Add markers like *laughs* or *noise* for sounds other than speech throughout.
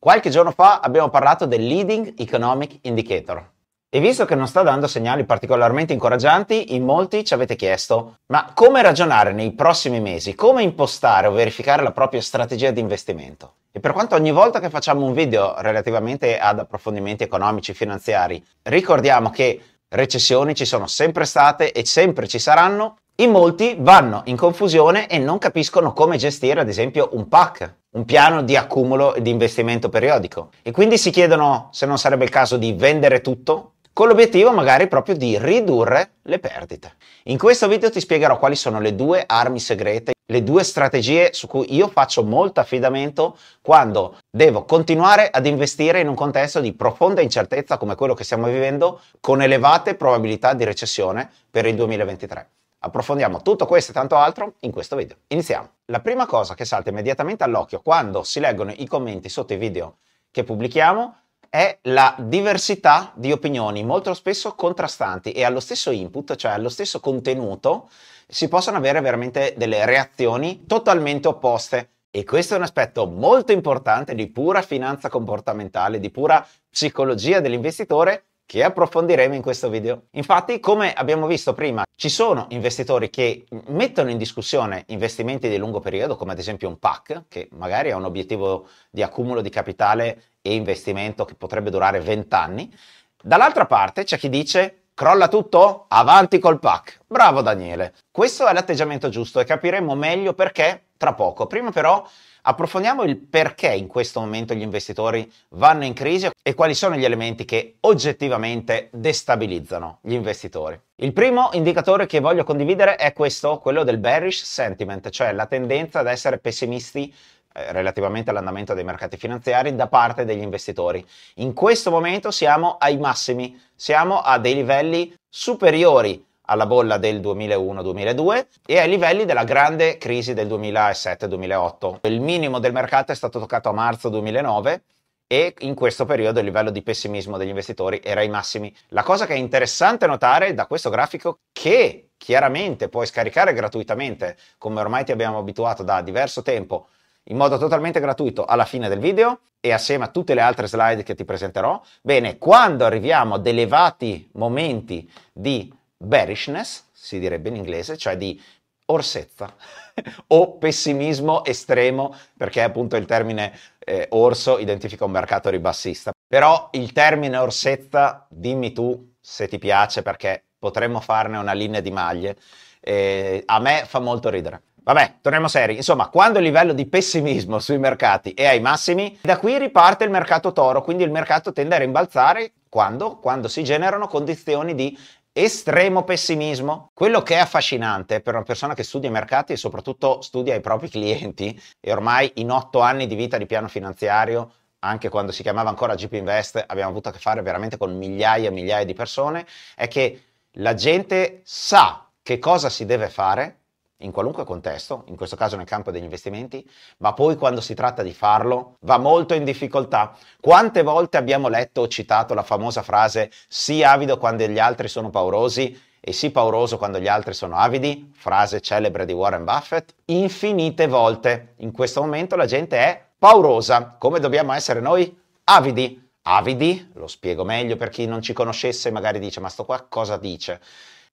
Qualche giorno fa abbiamo parlato del Leading Economic Indicator. E visto che non sta dando segnali particolarmente incoraggianti, in molti ci avete chiesto, ma come ragionare nei prossimi mesi? Come impostare o verificare la propria strategia di investimento? E per quanto ogni volta che facciamo un video relativamente ad approfondimenti economici e finanziari, ricordiamo che recessioni ci sono sempre state e sempre ci saranno, in molti vanno in confusione e non capiscono come gestire ad esempio un PAC, un piano di accumulo e di investimento periodico. E quindi si chiedono se non sarebbe il caso di vendere tutto con l'obiettivo magari proprio di ridurre le perdite. In questo video ti spiegherò quali sono le due armi segrete, le due strategie su cui io faccio molto affidamento quando devo continuare ad investire in un contesto di profonda incertezza come quello che stiamo vivendo con elevate probabilità di recessione per il 2023. Approfondiamo tutto questo e tanto altro in questo video. Iniziamo. La prima cosa che salta immediatamente all'occhio quando si leggono i commenti sotto i video che pubblichiamo è la diversità di opinioni molto spesso contrastanti e allo stesso input, cioè allo stesso contenuto, si possono avere veramente delle reazioni totalmente opposte. E questo è un aspetto molto importante di pura finanza comportamentale, di pura psicologia dell'investitore che approfondiremo in questo video. Infatti, come abbiamo visto prima, ci sono investitori che mettono in discussione investimenti di lungo periodo, come ad esempio un PAC, che magari ha un obiettivo di accumulo di capitale e investimento che potrebbe durare 20 anni. Dall'altra parte c'è chi dice crolla tutto, avanti col PAC. Bravo Daniele. Questo è l'atteggiamento giusto e capiremo meglio perché tra poco. Prima però Approfondiamo il perché in questo momento gli investitori vanno in crisi e quali sono gli elementi che oggettivamente destabilizzano gli investitori. Il primo indicatore che voglio condividere è questo, quello del bearish sentiment, cioè la tendenza ad essere pessimisti eh, relativamente all'andamento dei mercati finanziari da parte degli investitori. In questo momento siamo ai massimi, siamo a dei livelli superiori alla bolla del 2001-2002 e ai livelli della grande crisi del 2007-2008. Il minimo del mercato è stato toccato a marzo 2009 e in questo periodo il livello di pessimismo degli investitori era ai massimi. La cosa che è interessante notare da questo grafico che chiaramente puoi scaricare gratuitamente, come ormai ti abbiamo abituato da diverso tempo, in modo totalmente gratuito alla fine del video e assieme a tutte le altre slide che ti presenterò. Bene, quando arriviamo ad elevati momenti di bearishness, si direbbe in inglese, cioè di orsezza *laughs* o pessimismo estremo, perché appunto il termine eh, orso identifica un mercato ribassista. Però il termine orsezza, dimmi tu se ti piace perché potremmo farne una linea di maglie, eh, a me fa molto ridere. Vabbè, torniamo seri. Insomma, quando il livello di pessimismo sui mercati è ai massimi, da qui riparte il mercato toro, quindi il mercato tende a rimbalzare quando? Quando si generano condizioni di estremo pessimismo. Quello che è affascinante per una persona che studia i mercati e soprattutto studia i propri clienti, e ormai in otto anni di vita di piano finanziario, anche quando si chiamava ancora GP Invest, abbiamo avuto a che fare veramente con migliaia e migliaia di persone, è che la gente sa che cosa si deve fare, in qualunque contesto, in questo caso nel campo degli investimenti, ma poi quando si tratta di farlo va molto in difficoltà. Quante volte abbiamo letto o citato la famosa frase sii avido quando gli altri sono paurosi e sii pauroso quando gli altri sono avidi, frase celebre di Warren Buffett? Infinite volte. In questo momento la gente è paurosa, come dobbiamo essere noi avidi. Avidi, lo spiego meglio per chi non ci conoscesse, e magari dice ma sto qua cosa dice?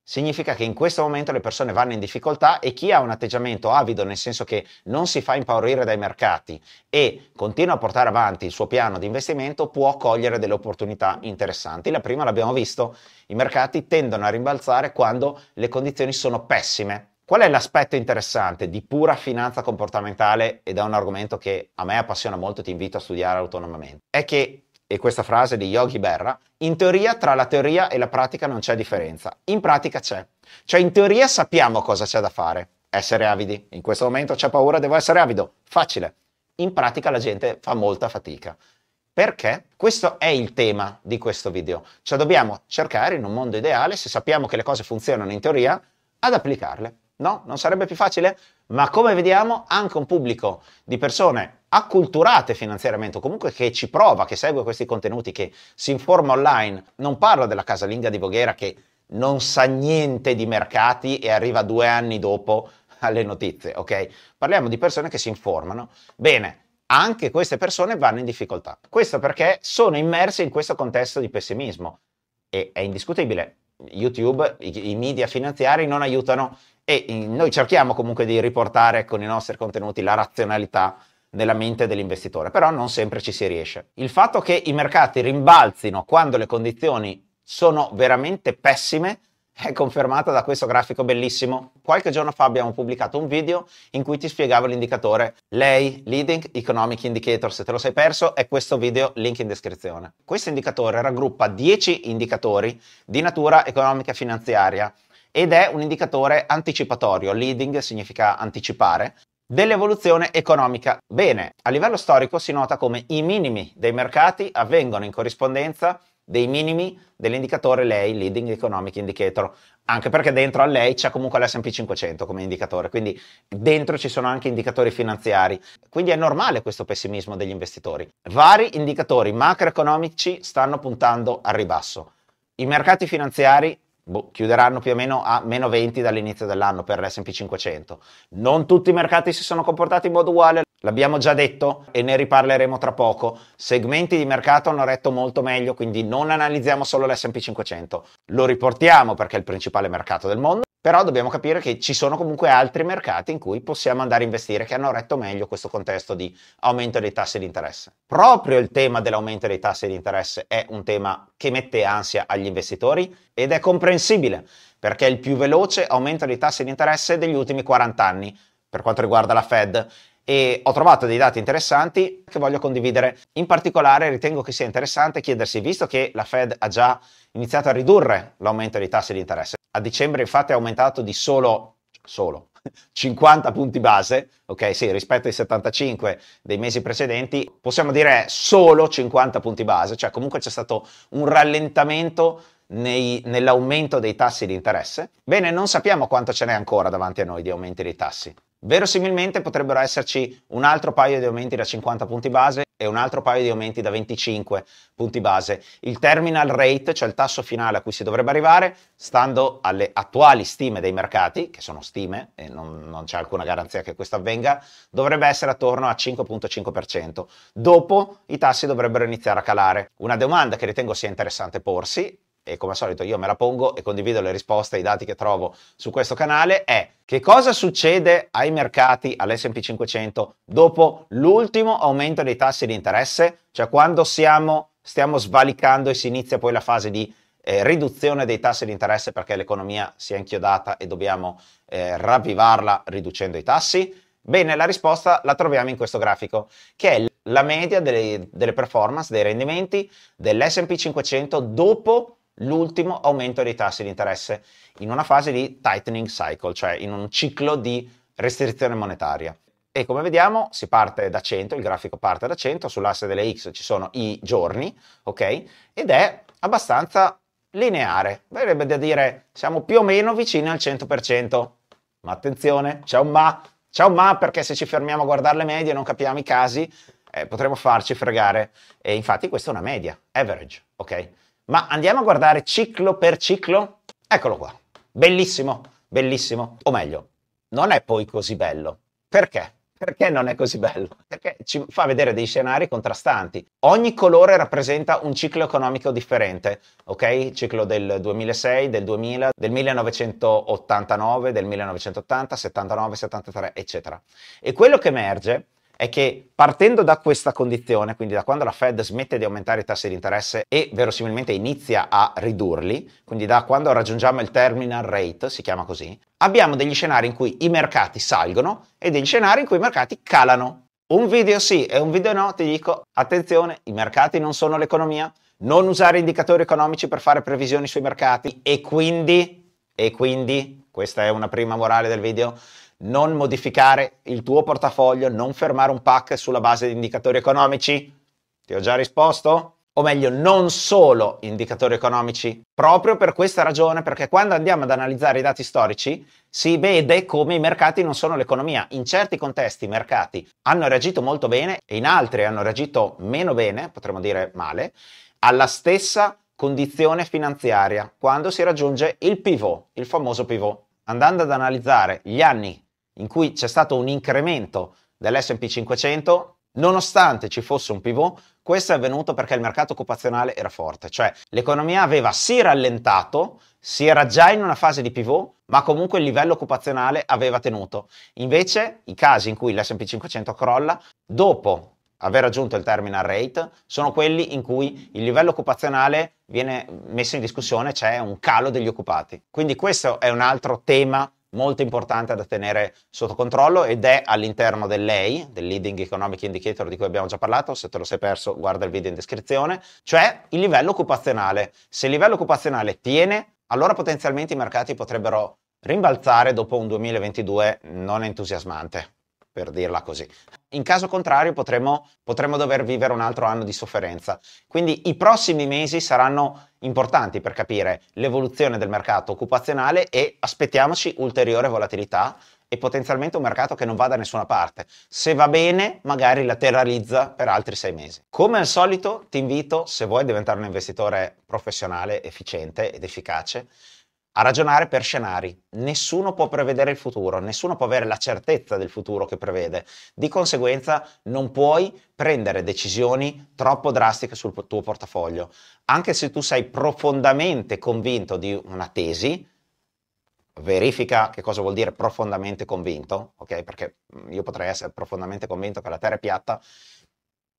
Significa che in questo momento le persone vanno in difficoltà e chi ha un atteggiamento avido, nel senso che non si fa impaurire dai mercati e continua a portare avanti il suo piano di investimento, può cogliere delle opportunità interessanti. La prima l'abbiamo visto, i mercati tendono a rimbalzare quando le condizioni sono pessime. Qual è l'aspetto interessante di pura finanza comportamentale ed è un argomento che a me appassiona molto e ti invito a studiare autonomamente? È che e questa frase di Yogi Berra, in teoria tra la teoria e la pratica non c'è differenza, in pratica c'è. Cioè in teoria sappiamo cosa c'è da fare, essere avidi, in questo momento c'è paura, devo essere avido, facile. In pratica la gente fa molta fatica. Perché? Questo è il tema di questo video. Cioè dobbiamo cercare in un mondo ideale, se sappiamo che le cose funzionano in teoria, ad applicarle. No? Non sarebbe più facile? Ma come vediamo, anche un pubblico di persone acculturate finanziariamente, o comunque che ci prova, che segue questi contenuti, che si informa online, non parla della casalinga di Voghera che non sa niente di mercati e arriva due anni dopo alle notizie, ok? Parliamo di persone che si informano. Bene, anche queste persone vanno in difficoltà. Questo perché sono immerse in questo contesto di pessimismo. E è indiscutibile, YouTube, i, i media finanziari non aiutano e in, noi cerchiamo comunque di riportare con i nostri contenuti la razionalità nella mente dell'investitore, però non sempre ci si riesce. Il fatto che i mercati rimbalzino quando le condizioni sono veramente pessime è confermata da questo grafico bellissimo. Qualche giorno fa abbiamo pubblicato un video in cui ti spiegavo l'indicatore LEI, Leading Economic Indicator. Se te lo sei perso è questo video, link in descrizione. Questo indicatore raggruppa 10 indicatori di natura economica e finanziaria ed è un indicatore anticipatorio. Leading significa anticipare dell'evoluzione economica. Bene, a livello storico si nota come i minimi dei mercati avvengono in corrispondenza dei minimi dell'indicatore lei leading economic indicator anche perché dentro a lei c'è comunque l'S&P 500 come indicatore quindi dentro ci sono anche indicatori finanziari quindi è normale questo pessimismo degli investitori vari indicatori macroeconomici stanno puntando al ribasso i mercati finanziari boh, chiuderanno più o meno a meno 20 dall'inizio dell'anno per l'S&P 500 non tutti i mercati si sono comportati in modo uguale L'abbiamo già detto e ne riparleremo tra poco. Segmenti di mercato hanno retto molto meglio, quindi non analizziamo solo l'SP 500. Lo riportiamo perché è il principale mercato del mondo, però dobbiamo capire che ci sono comunque altri mercati in cui possiamo andare a investire che hanno retto meglio questo contesto di aumento dei tassi di interesse. Proprio il tema dell'aumento dei tassi di interesse è un tema che mette ansia agli investitori ed è comprensibile perché è il più veloce aumento dei tassi di interesse degli ultimi 40 anni per quanto riguarda la Fed e ho trovato dei dati interessanti che voglio condividere. In particolare ritengo che sia interessante chiedersi, visto che la Fed ha già iniziato a ridurre l'aumento dei tassi di interesse, a dicembre infatti è aumentato di solo, solo 50 *laughs* punti base, ok sì, rispetto ai 75 dei mesi precedenti, possiamo dire solo 50 punti base, cioè comunque c'è stato un rallentamento nei, nell'aumento dei tassi di interesse. Bene, non sappiamo quanto ce n'è ancora davanti a noi di aumenti dei tassi. Verosimilmente potrebbero esserci un altro paio di aumenti da 50 punti base e un altro paio di aumenti da 25 punti base. Il terminal rate, cioè il tasso finale a cui si dovrebbe arrivare, stando alle attuali stime dei mercati, che sono stime e non, non c'è alcuna garanzia che questo avvenga, dovrebbe essere attorno a 5.5%. Dopo i tassi dovrebbero iniziare a calare. Una domanda che ritengo sia interessante porsi e come al solito io me la pongo e condivido le risposte e i dati che trovo su questo canale, è che cosa succede ai mercati, all'SP 500, dopo l'ultimo aumento dei tassi di interesse, cioè quando siamo, stiamo svalicando e si inizia poi la fase di eh, riduzione dei tassi di interesse perché l'economia si è inchiodata e dobbiamo eh, ravvivarla riducendo i tassi. Bene, la risposta la troviamo in questo grafico, che è la media delle, delle performance, dei rendimenti dell'SP 500 dopo l'ultimo aumento dei tassi di interesse in una fase di tightening cycle, cioè in un ciclo di restrizione monetaria. E come vediamo si parte da 100, il grafico parte da 100, sull'asse delle X ci sono i giorni, ok? Ed è abbastanza lineare, verrebbe da dire siamo più o meno vicini al 100%, ma attenzione, c'è un ma, c'è un ma perché se ci fermiamo a guardare le medie e non capiamo i casi, eh, potremmo farci fregare. E infatti questa è una media, average, ok? Ma andiamo a guardare ciclo per ciclo? Eccolo qua. Bellissimo, bellissimo. O meglio, non è poi così bello. Perché? Perché non è così bello? Perché ci fa vedere dei scenari contrastanti. Ogni colore rappresenta un ciclo economico differente, ok? ciclo del 2006, del 2000, del 1989, del 1980, 79, 73, eccetera. E quello che emerge è che partendo da questa condizione, quindi da quando la Fed smette di aumentare i tassi di interesse e verosimilmente inizia a ridurli, quindi da quando raggiungiamo il terminal rate, si chiama così, abbiamo degli scenari in cui i mercati salgono e degli scenari in cui i mercati calano. Un video sì e un video no, ti dico, attenzione, i mercati non sono l'economia, non usare indicatori economici per fare previsioni sui mercati e quindi, e quindi, questa è una prima morale del video, non modificare il tuo portafoglio, non fermare un pack sulla base di indicatori economici? Ti ho già risposto? O meglio, non solo indicatori economici, proprio per questa ragione, perché quando andiamo ad analizzare i dati storici si vede come i mercati non sono l'economia. In certi contesti i mercati hanno reagito molto bene e in altri hanno reagito meno bene, potremmo dire male, alla stessa condizione finanziaria, quando si raggiunge il pivot, il famoso pivot andando ad analizzare gli anni in cui c'è stato un incremento dell'SP 500, nonostante ci fosse un pivot, questo è avvenuto perché il mercato occupazionale era forte, cioè l'economia aveva si rallentato, si era già in una fase di pivot, ma comunque il livello occupazionale aveva tenuto. Invece i casi in cui l'SP 500 crolla, dopo aver raggiunto il terminal rate, sono quelli in cui il livello occupazionale viene messo in discussione, c'è cioè un calo degli occupati. Quindi questo è un altro tema molto importante da tenere sotto controllo ed è all'interno dell'EI, del Leading Economic Indicator di cui abbiamo già parlato, se te lo sei perso guarda il video in descrizione, cioè il livello occupazionale. Se il livello occupazionale tiene, allora potenzialmente i mercati potrebbero rimbalzare dopo un 2022 non entusiasmante per dirla così. In caso contrario potremmo, potremmo dover vivere un altro anno di sofferenza. Quindi i prossimi mesi saranno importanti per capire l'evoluzione del mercato occupazionale e aspettiamoci ulteriore volatilità e potenzialmente un mercato che non va da nessuna parte. Se va bene, magari lateralizza per altri sei mesi. Come al solito, ti invito, se vuoi diventare un investitore professionale, efficiente ed efficace, a ragionare per scenari. Nessuno può prevedere il futuro, nessuno può avere la certezza del futuro che prevede. Di conseguenza non puoi prendere decisioni troppo drastiche sul tuo portafoglio. Anche se tu sei profondamente convinto di una tesi, verifica che cosa vuol dire profondamente convinto, ok? Perché mm, io potrei essere profondamente convinto che la Terra è piatta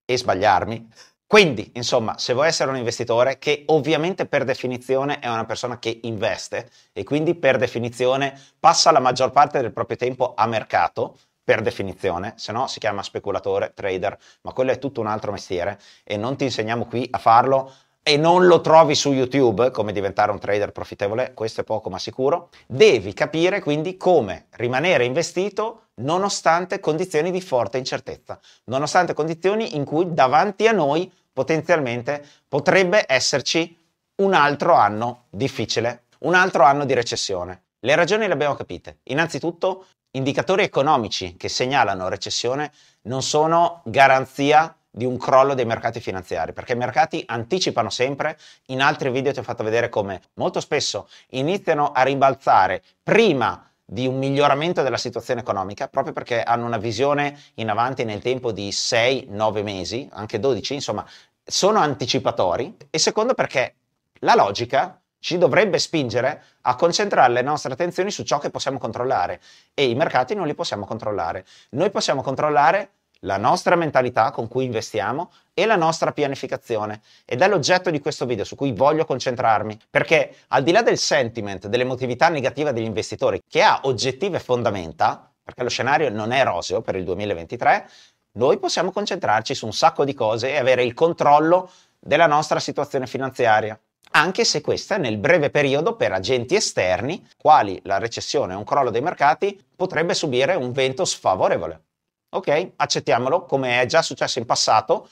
e sbagliarmi quindi, insomma, se vuoi essere un investitore, che ovviamente per definizione è una persona che investe e quindi per definizione passa la maggior parte del proprio tempo a mercato, per definizione, se no si chiama speculatore, trader, ma quello è tutto un altro mestiere e non ti insegniamo qui a farlo e non lo trovi su YouTube, come diventare un trader profittevole, questo è poco ma sicuro, devi capire quindi come rimanere investito nonostante condizioni di forte incertezza, nonostante condizioni in cui davanti a noi potenzialmente potrebbe esserci un altro anno difficile, un altro anno di recessione. Le ragioni le abbiamo capite. Innanzitutto, indicatori economici che segnalano recessione non sono garanzia di un crollo dei mercati finanziari, perché i mercati anticipano sempre, in altri video ti ho fatto vedere come molto spesso iniziano a rimbalzare prima di un miglioramento della situazione economica, proprio perché hanno una visione in avanti nel tempo di 6-9 mesi, anche 12, insomma, sono anticipatori, e secondo perché la logica ci dovrebbe spingere a concentrare le nostre attenzioni su ciò che possiamo controllare e i mercati non li possiamo controllare. Noi possiamo controllare la nostra mentalità con cui investiamo e la nostra pianificazione. Ed è l'oggetto di questo video su cui voglio concentrarmi, perché al di là del sentiment, dell'emotività negativa degli investitori, che ha oggettive fondamenta, perché lo scenario non è roseo per il 2023, noi possiamo concentrarci su un sacco di cose e avere il controllo della nostra situazione finanziaria anche se questa nel breve periodo per agenti esterni, quali la recessione o un crollo dei mercati, potrebbe subire un vento sfavorevole. Ok, accettiamolo, come è già successo in passato,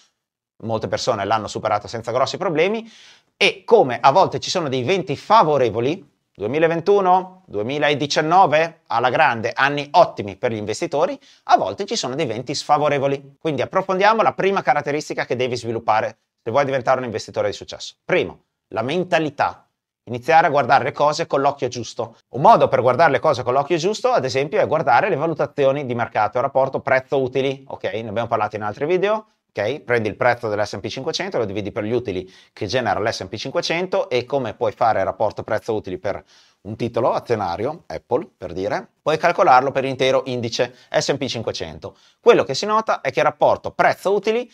molte persone l'hanno superato senza grossi problemi, e come a volte ci sono dei venti favorevoli, 2021, 2019, alla grande, anni ottimi per gli investitori, a volte ci sono dei venti sfavorevoli. Quindi approfondiamo la prima caratteristica che devi sviluppare se vuoi diventare un investitore di successo. Primo, la mentalità Iniziare a guardare le cose con l'occhio giusto. Un modo per guardare le cose con l'occhio giusto, ad esempio, è guardare le valutazioni di mercato, il rapporto prezzo-utili. Ok, ne abbiamo parlato in altri video. Okay? Prendi il prezzo dell'S&P 500, lo dividi per gli utili che genera l'S&P 500 e come puoi fare il rapporto prezzo utili per un titolo azionario, Apple per dire, puoi calcolarlo per l'intero indice S&P 500. Quello che si nota è che il rapporto prezzo utili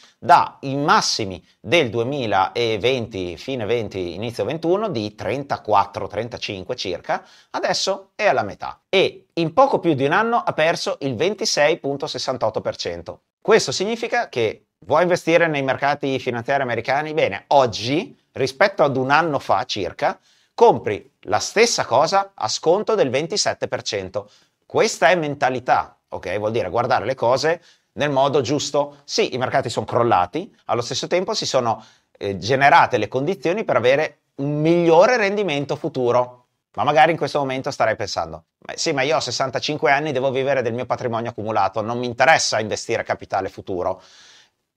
i massimi del 2020, fine 20, inizio 21 di 34-35 circa, adesso è alla metà e in poco più di un anno ha perso il 26.68%. Questo significa che Vuoi investire nei mercati finanziari americani? Bene, oggi, rispetto ad un anno fa circa, compri la stessa cosa a sconto del 27%. Questa è mentalità, ok? Vuol dire guardare le cose nel modo giusto. Sì, i mercati sono crollati, allo stesso tempo si sono eh, generate le condizioni per avere un migliore rendimento futuro. Ma magari in questo momento starei pensando, sì, ma io ho 65 anni, devo vivere del mio patrimonio accumulato, non mi interessa investire capitale futuro.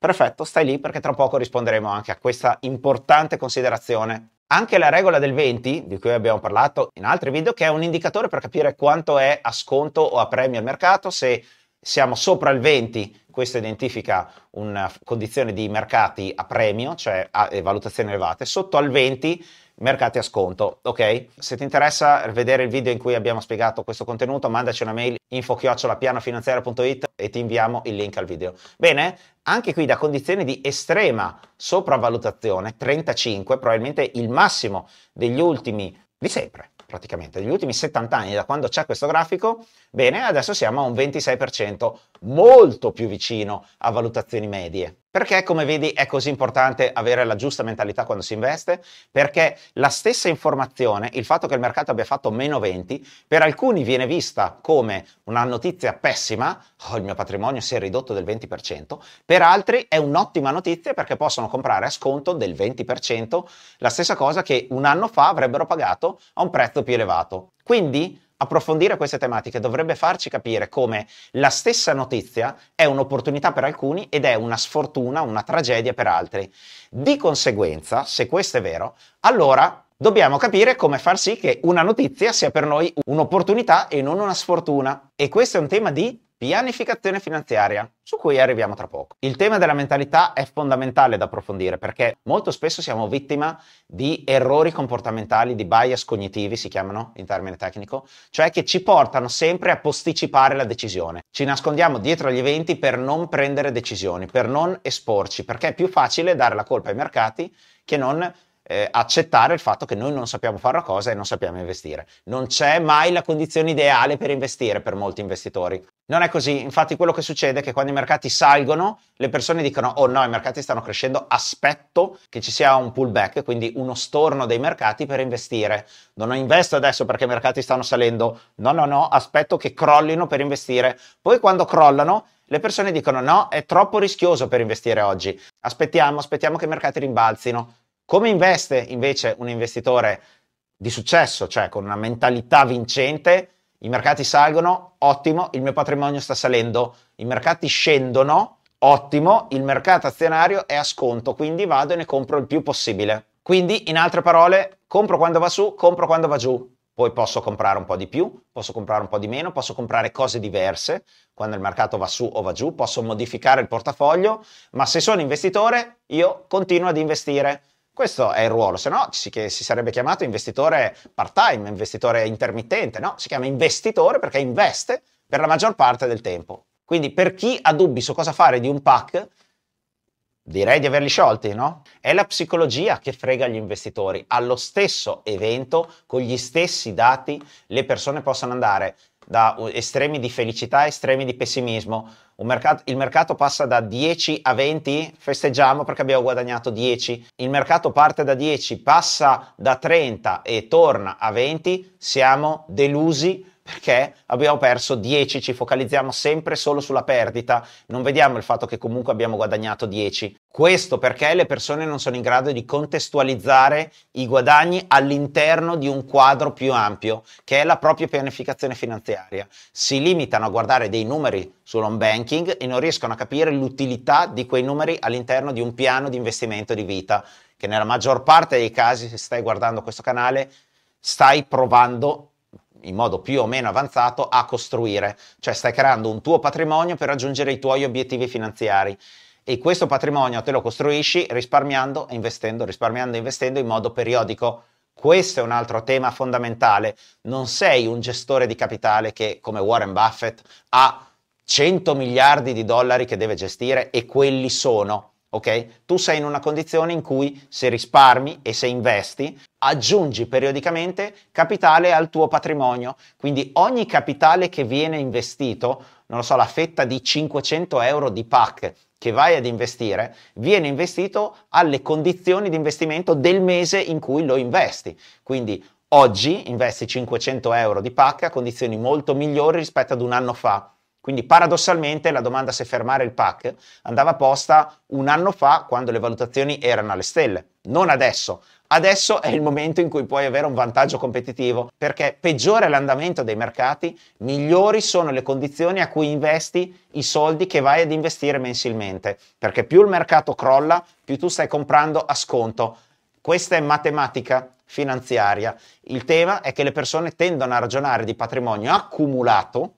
Perfetto, stai lì perché tra poco risponderemo anche a questa importante considerazione. Anche la regola del 20, di cui abbiamo parlato in altri video, che è un indicatore per capire quanto è a sconto o a premio il mercato, se siamo sopra il 20, questo identifica una condizione di mercati a premio, cioè a valutazioni elevate, sotto al 20 mercati a sconto, ok? Se ti interessa vedere il video in cui abbiamo spiegato questo contenuto, mandaci una mail info-pianofinanziaria.it e ti inviamo il link al video. Bene, anche qui da condizioni di estrema sopravvalutazione, 35, probabilmente il massimo degli ultimi di sempre praticamente, degli ultimi 70 anni da quando c'è questo grafico, bene, adesso siamo a un 26% molto più vicino a valutazioni medie. Perché, come vedi, è così importante avere la giusta mentalità quando si investe? Perché la stessa informazione, il fatto che il mercato abbia fatto meno 20, per alcuni viene vista come una notizia pessima, oh, il mio patrimonio si è ridotto del 20%, per altri è un'ottima notizia perché possono comprare a sconto del 20%, la stessa cosa che un anno fa avrebbero pagato a un prezzo più elevato. Quindi approfondire queste tematiche dovrebbe farci capire come la stessa notizia è un'opportunità per alcuni ed è una sfortuna, una tragedia per altri. Di conseguenza, se questo è vero, allora dobbiamo capire come far sì che una notizia sia per noi un'opportunità e non una sfortuna. E questo è un tema di pianificazione finanziaria, su cui arriviamo tra poco. Il tema della mentalità è fondamentale da approfondire perché molto spesso siamo vittima di errori comportamentali, di bias cognitivi si chiamano in termine tecnico, cioè che ci portano sempre a posticipare la decisione. Ci nascondiamo dietro agli eventi per non prendere decisioni, per non esporci, perché è più facile dare la colpa ai mercati che non eh, accettare il fatto che noi non sappiamo fare una cosa e non sappiamo investire. Non c'è mai la condizione ideale per investire per molti investitori. Non è così, infatti quello che succede è che quando i mercati salgono le persone dicono oh no, i mercati stanno crescendo, aspetto che ci sia un pullback, quindi uno storno dei mercati per investire. Non investo adesso perché i mercati stanno salendo, no no no, aspetto che crollino per investire. Poi quando crollano le persone dicono no, è troppo rischioso per investire oggi, aspettiamo, aspettiamo che i mercati rimbalzino, come investe invece un investitore di successo, cioè con una mentalità vincente? I mercati salgono, ottimo, il mio patrimonio sta salendo. I mercati scendono, ottimo, il mercato azionario è a sconto, quindi vado e ne compro il più possibile. Quindi, in altre parole, compro quando va su, compro quando va giù. Poi posso comprare un po' di più, posso comprare un po' di meno, posso comprare cose diverse quando il mercato va su o va giù, posso modificare il portafoglio, ma se sono investitore io continuo ad investire questo è il ruolo, se no si, si sarebbe chiamato investitore part-time, investitore intermittente, no? Si chiama investitore perché investe per la maggior parte del tempo. Quindi per chi ha dubbi su cosa fare di un PAC, direi di averli sciolti, no? È la psicologia che frega gli investitori. Allo stesso evento, con gli stessi dati, le persone possono andare da estremi di felicità a estremi di pessimismo. Mercato, il mercato passa da 10 a 20, festeggiamo perché abbiamo guadagnato 10. Il mercato parte da 10, passa da 30 e torna a 20, siamo delusi perché abbiamo perso 10, ci focalizziamo sempre solo sulla perdita, non vediamo il fatto che comunque abbiamo guadagnato 10. Questo perché le persone non sono in grado di contestualizzare i guadagni all'interno di un quadro più ampio, che è la propria pianificazione finanziaria. Si limitano a guardare dei numeri sull'home banking e non riescono a capire l'utilità di quei numeri all'interno di un piano di investimento di vita, che nella maggior parte dei casi, se stai guardando questo canale, stai provando in modo più o meno avanzato a costruire, cioè stai creando un tuo patrimonio per raggiungere i tuoi obiettivi finanziari e questo patrimonio te lo costruisci risparmiando e investendo, risparmiando e investendo in modo periodico. Questo è un altro tema fondamentale. Non sei un gestore di capitale che, come Warren Buffett, ha 100 miliardi di dollari che deve gestire e quelli sono ok? Tu sei in una condizione in cui se risparmi e se investi, aggiungi periodicamente capitale al tuo patrimonio. Quindi ogni capitale che viene investito, non lo so, la fetta di 500 euro di PAC che vai ad investire, viene investito alle condizioni di investimento del mese in cui lo investi. Quindi oggi investi 500 euro di PAC a condizioni molto migliori rispetto ad un anno fa quindi paradossalmente la domanda se fermare il PAC andava posta un anno fa quando le valutazioni erano alle stelle, non adesso. Adesso è il momento in cui puoi avere un vantaggio competitivo perché peggiore è l'andamento dei mercati, migliori sono le condizioni a cui investi i soldi che vai ad investire mensilmente, perché più il mercato crolla, più tu stai comprando a sconto. Questa è matematica finanziaria. Il tema è che le persone tendono a ragionare di patrimonio accumulato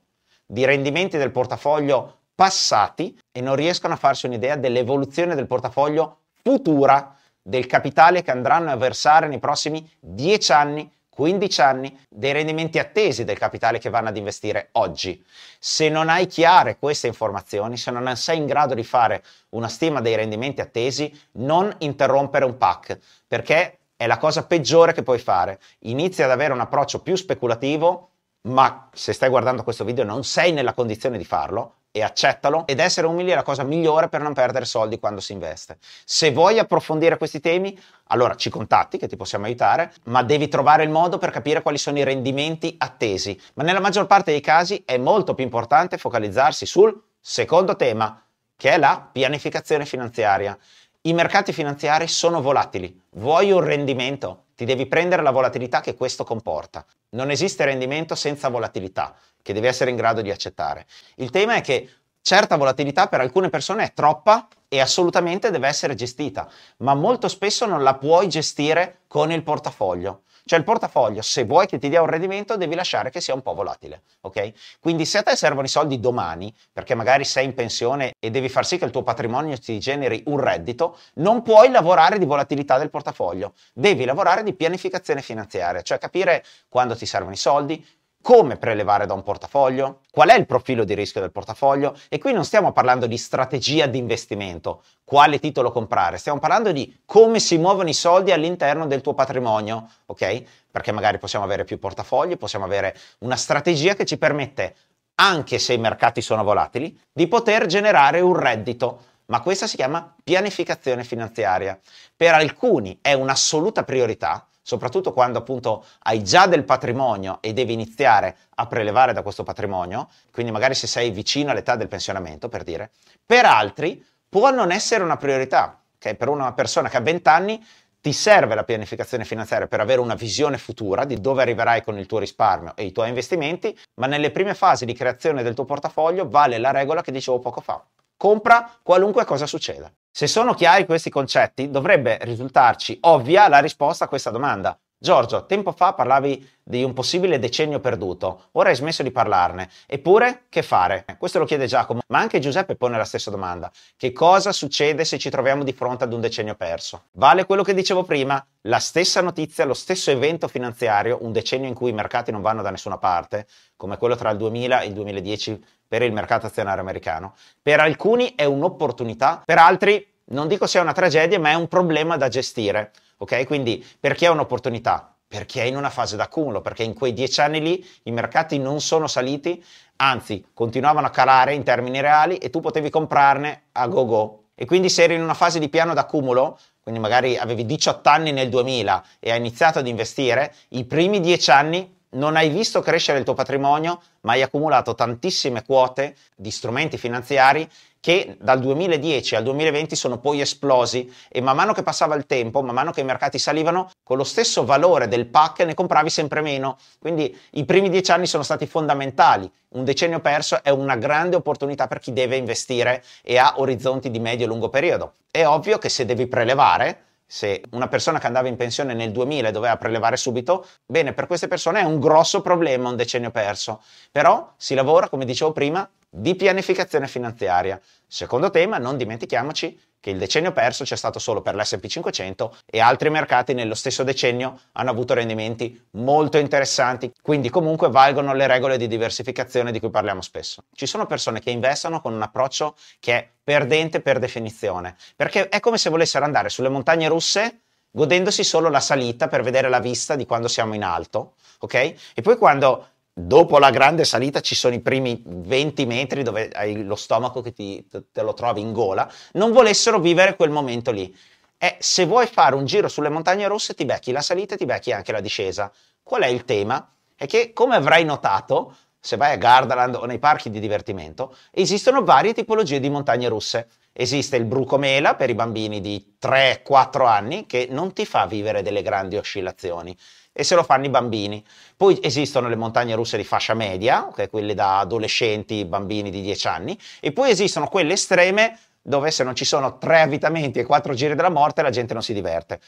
di rendimenti del portafoglio passati e non riescono a farsi un'idea dell'evoluzione del portafoglio futura del capitale che andranno a versare nei prossimi 10 anni 15 anni dei rendimenti attesi del capitale che vanno ad investire oggi. Se non hai chiare queste informazioni, se non sei in grado di fare una stima dei rendimenti attesi, non interrompere un PAC, perché è la cosa peggiore che puoi fare. Inizia ad avere un approccio più speculativo ma se stai guardando questo video non sei nella condizione di farlo, e accettalo ed essere umili è la cosa migliore per non perdere soldi quando si investe. Se vuoi approfondire questi temi, allora ci contatti che ti possiamo aiutare, ma devi trovare il modo per capire quali sono i rendimenti attesi. Ma nella maggior parte dei casi è molto più importante focalizzarsi sul secondo tema, che è la pianificazione finanziaria. I mercati finanziari sono volatili. Vuoi un rendimento? Ti devi prendere la volatilità che questo comporta. Non esiste rendimento senza volatilità, che devi essere in grado di accettare. Il tema è che certa volatilità per alcune persone è troppa e assolutamente deve essere gestita, ma molto spesso non la puoi gestire con il portafoglio. Cioè il portafoglio, se vuoi che ti dia un rendimento, devi lasciare che sia un po' volatile, ok? Quindi se a te servono i soldi domani, perché magari sei in pensione e devi far sì che il tuo patrimonio ti generi un reddito, non puoi lavorare di volatilità del portafoglio, devi lavorare di pianificazione finanziaria, cioè capire quando ti servono i soldi, come prelevare da un portafoglio, qual è il profilo di rischio del portafoglio e qui non stiamo parlando di strategia di investimento, quale titolo comprare, stiamo parlando di come si muovono i soldi all'interno del tuo patrimonio, ok? Perché magari possiamo avere più portafogli, possiamo avere una strategia che ci permette, anche se i mercati sono volatili, di poter generare un reddito ma questa si chiama pianificazione finanziaria. Per alcuni è un'assoluta priorità, soprattutto quando appunto hai già del patrimonio e devi iniziare a prelevare da questo patrimonio, quindi magari se sei vicino all'età del pensionamento, per dire, per altri può non essere una priorità, okay? per una persona che ha 20 anni ti serve la pianificazione finanziaria per avere una visione futura di dove arriverai con il tuo risparmio e i tuoi investimenti, ma nelle prime fasi di creazione del tuo portafoglio vale la regola che dicevo poco fa compra qualunque cosa succeda. Se sono chiari questi concetti, dovrebbe risultarci ovvia la risposta a questa domanda. Giorgio, tempo fa parlavi di un possibile decennio perduto, ora hai smesso di parlarne. Eppure, che fare? Questo lo chiede Giacomo, ma anche Giuseppe pone la stessa domanda. Che cosa succede se ci troviamo di fronte ad un decennio perso? Vale quello che dicevo prima, la stessa notizia, lo stesso evento finanziario, un decennio in cui i mercati non vanno da nessuna parte, come quello tra il 2000 e il 2010 per il mercato azionario americano, per alcuni è un'opportunità, per altri non dico sia una tragedia, ma è un problema da gestire ok? Quindi perché è un'opportunità? Perché è in una fase d'accumulo, perché in quei dieci anni lì i mercati non sono saliti, anzi continuavano a calare in termini reali e tu potevi comprarne a go go. E quindi se eri in una fase di piano d'accumulo, quindi magari avevi 18 anni nel 2000 e hai iniziato ad investire, i primi dieci anni non hai visto crescere il tuo patrimonio, ma hai accumulato tantissime quote di strumenti finanziari che dal 2010 al 2020 sono poi esplosi e man mano che passava il tempo, man mano che i mercati salivano, con lo stesso valore del pack ne compravi sempre meno. Quindi i primi dieci anni sono stati fondamentali. Un decennio perso è una grande opportunità per chi deve investire e ha orizzonti di medio e lungo periodo. È ovvio che se devi prelevare, se una persona che andava in pensione nel 2000 doveva prelevare subito, bene, per queste persone è un grosso problema un decennio perso, però si lavora, come dicevo prima, di pianificazione finanziaria. Secondo tema, non dimentichiamoci che il decennio perso c'è stato solo per l'SP 500 e altri mercati nello stesso decennio hanno avuto rendimenti molto interessanti, quindi comunque valgono le regole di diversificazione di cui parliamo spesso. Ci sono persone che investono con un approccio che è perdente per definizione, perché è come se volessero andare sulle montagne russe godendosi solo la salita per vedere la vista di quando siamo in alto, ok? E poi quando dopo la grande salita ci sono i primi 20 metri dove hai lo stomaco che ti, te lo trovi in gola, non volessero vivere quel momento lì. E se vuoi fare un giro sulle montagne rosse ti becchi la salita e ti becchi anche la discesa. Qual è il tema? È che, come avrai notato, se vai a Gardaland o nei parchi di divertimento, esistono varie tipologie di montagne russe. Esiste il bruco mela per i bambini di 3-4 anni che non ti fa vivere delle grandi oscillazioni e se lo fanno i bambini. Poi esistono le montagne russe di fascia media, che okay, quelle da adolescenti, bambini di 10 anni, e poi esistono quelle estreme dove se non ci sono tre avvitamenti e quattro giri della morte la gente non si diverte.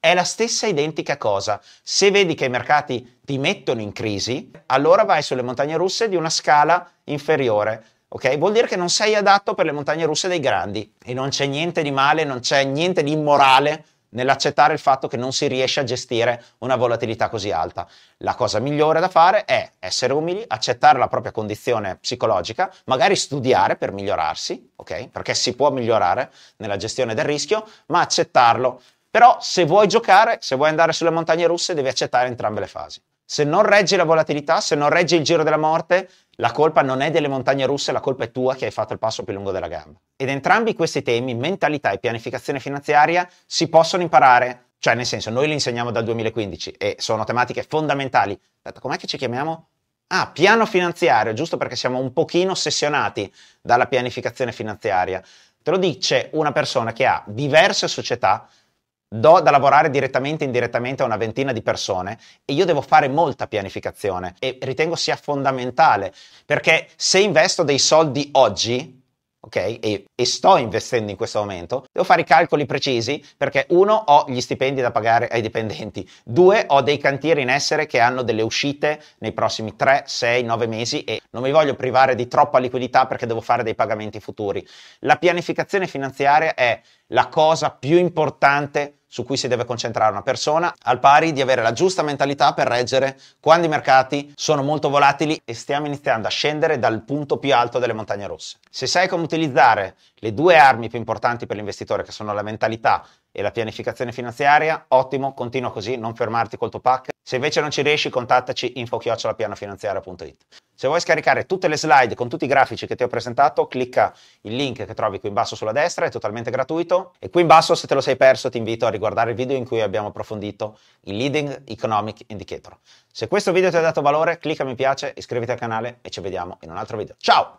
È la stessa identica cosa. Se vedi che i mercati ti mettono in crisi, allora vai sulle montagne russe di una scala inferiore. Okay? Vuol dire che non sei adatto per le montagne russe dei grandi e non c'è niente di male, non c'è niente di immorale nell'accettare il fatto che non si riesce a gestire una volatilità così alta. La cosa migliore da fare è essere umili, accettare la propria condizione psicologica, magari studiare per migliorarsi, ok? Perché si può migliorare nella gestione del rischio, ma accettarlo. Però se vuoi giocare, se vuoi andare sulle montagne russe, devi accettare entrambe le fasi. Se non reggi la volatilità, se non reggi il giro della morte, la colpa non è delle montagne russe, la colpa è tua che hai fatto il passo più lungo della gamba. Ed entrambi questi temi, mentalità e pianificazione finanziaria, si possono imparare. Cioè, nel senso, noi li insegniamo dal 2015 e sono tematiche fondamentali. Aspetta, com'è che ci chiamiamo? Ah, piano finanziario, giusto perché siamo un pochino ossessionati dalla pianificazione finanziaria. Te lo dice una persona che ha diverse società do da lavorare direttamente e indirettamente a una ventina di persone e io devo fare molta pianificazione e ritengo sia fondamentale perché se investo dei soldi oggi ok? E, e, sto investendo in questo momento, devo fare i calcoli precisi perché uno ho gli stipendi da pagare ai dipendenti, due ho dei cantieri in essere che hanno delle uscite nei prossimi 3, 6, 9 mesi e non mi voglio privare di troppa liquidità perché devo fare dei pagamenti futuri. La pianificazione finanziaria è la cosa più importante su cui si deve concentrare una persona, al pari di avere la giusta mentalità per reggere quando i mercati sono molto volatili e stiamo iniziando a scendere dal punto più alto delle montagne rosse. Se sai come utilizzare le due armi più importanti per l'investitore, che sono la mentalità e la pianificazione finanziaria, ottimo, continua così, non fermarti col tuo pack. Se invece non ci riesci, contattaci info-pianofinanziaria.it. Se vuoi scaricare tutte le slide con tutti i grafici che ti ho presentato, clicca il link che trovi qui in basso sulla destra, è totalmente gratuito. E qui in basso, se te lo sei perso, ti invito a riguardare il video in cui abbiamo approfondito il Leading Economic Indicator. Se questo video ti ha dato valore, clicca mi piace, iscriviti al canale e ci vediamo in un altro video. Ciao!